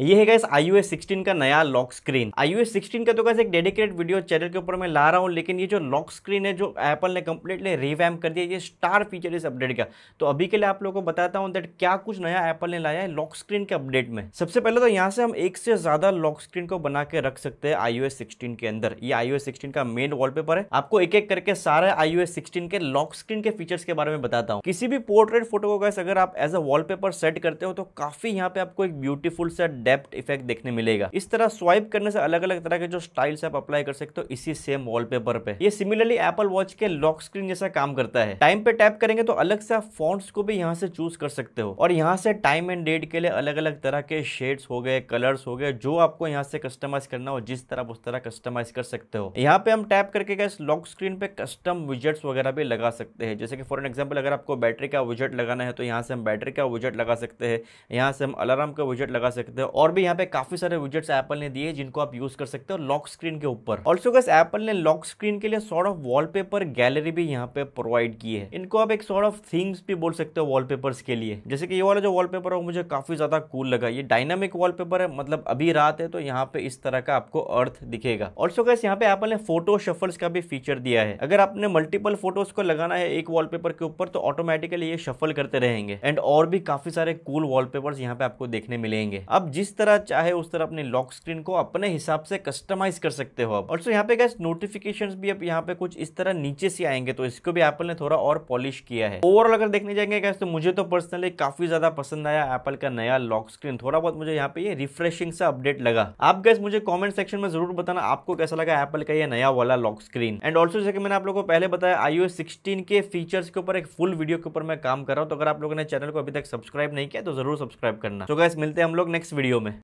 ये है गैस आई 16 का नया लॉक स्क्रीन आई 16 का तो गैस एक डेडिकेटेड वीडियो चैनल के ऊपर मैं ला रहा हूँ लेकिन ये जो लॉक स्क्रीन है जो एप्पल ने कम्प्लीटली रिवैम कर दिया ये स्टार फीचर इस अपडेट का तो अभी के लिए आप लोगों को बताता हूँ दैट क्या कुछ नया एप्पल ने लाया है लॉक स्क्रीन के अपडेट में सबसे पहले तो यहाँ से हम एक से ज्यादा लॉक स्क्रीन को बना के रख सकते हैं आई 16 के अंदर ये आई 16 का मेन वॉलपेपर है आपको एक एक करके सारे आई 16 के लॉक स्क्रीन के फीचर्स के बारे में बताता हूँ किसी भी पोर्ट्रेट फोटो को गैस अगर आप एज अ वॉलपेपर सेट करते हो तो काफी यहाँ पे आपको एक ब्यूटीफुल सेट डेप्थ इफेक्ट देखने मिलेगा इस तरह स्वाइप करने से अलग अलग तरह के जो स्टाइल्स आप अप्लाई कर सकते हो इसी सेम वॉलपेपर पे ये सिमिलरली एप्पल वॉच के लॉक स्क्रीन जैसा काम करता है टाइम पे टैप करेंगे तो अलग से आप फॉन्ट्स को भी यहाँ से चूज कर सकते हो और यहाँ से टाइम एंड डेट के लिए अलग अलग तरह के शेड्स हो गए कलर्स हो गए जो आपको यहाँ से कस्टमाइज करना हो जिस तरह उस तरह कस्टमाइज कर सकते हो यहाँ पे हम टैप करके इस लॉक स्क्रीन पे कस्टम विजेट्स वगैरह भी लगा सकते हैं जैसे कि फॉर एग्जाम्पल अगर आपको बैटरी का विजेट लगाना है तो यहाँ से हम बैटरी का विजेट लगा सकते हैं यहाँ से हम अलार्म का विजेट लगा सकते हैं और भी यहाँ पे काफी सारे विजेट्स एप्पल ने दिए जिनको आप यूज कर सकते हो लॉक स्क्रीन के ऊपर ऑल्सो गैस एप्पल ने लॉक स्क्रीन के लिए सॉर्ट ऑफ वॉलपेपर गैलरी भी यहाँ पे प्रोवाइड की है इनको आप एक सॉर्ट ऑफ थिंग्स भी बोल सकते हो वॉल के लिए जैसे कि ये वाला जो वॉल है वो मुझे काफी ज्यादा कूल लगा ये डायनामिक वॉलपेपर है मतलब अभी रात है तो यहाँ पे इस तरह का आपको अर्थ दिखेगा ऑल्सो गैस यहाँ पे एप्पल ने फोटो शफल्स का भी फीचर दिया है अगर आपने मल्टीपल फोटोज को लगाना है एक वॉलपेपर के ऊपर तो ऑटोमेटिकली ये शफल करते रहेंगे एंड और भी काफी सारे कूल वॉल पेपर यहाँ पे आपको देखने मिलेंगे अब जिस जिस तरह चाहे उस तरह अपने लॉक स्क्रीन को अपने हिसाब से कस्टमाइज कर सकते हो आप और यहाँ पे गैस नोटिफिकेशन भी अब यहाँ पे कुछ इस तरह नीचे से आएंगे तो इसको भी एप्पल ने थोड़ा और पॉलिश किया है ओवरऑल अगर देखने जाएंगे गैस तो मुझे तो पर्सनली काफी ज्यादा पसंद आया एप्पल का नया लॉक स्क्रीन थोड़ा बहुत मुझे यहाँ पे ये रिफ्रेशिंग सा अपडेट लगा आप गैस मुझे कॉमेंट सेक्शन में जरूर बताना आपको कैसा लगा एप्पल का यह नया वाला लॉक स्क्रीन एंड ऑल्सो जैसे मैंने आप लोगों को पहले बताया आईओ 16 के फीचर्स के ऊपर एक फुल वीडियो के ऊपर मैं काम कर रहा हूँ तो अगर आप लोगों ने चैनल को अभी तक सब्सक्राइब नहीं किया तो जरूर सब्सक्राइब करना तो गैस मिलते हैं हम लोग नेक्स्ट वीडियो वीडियो में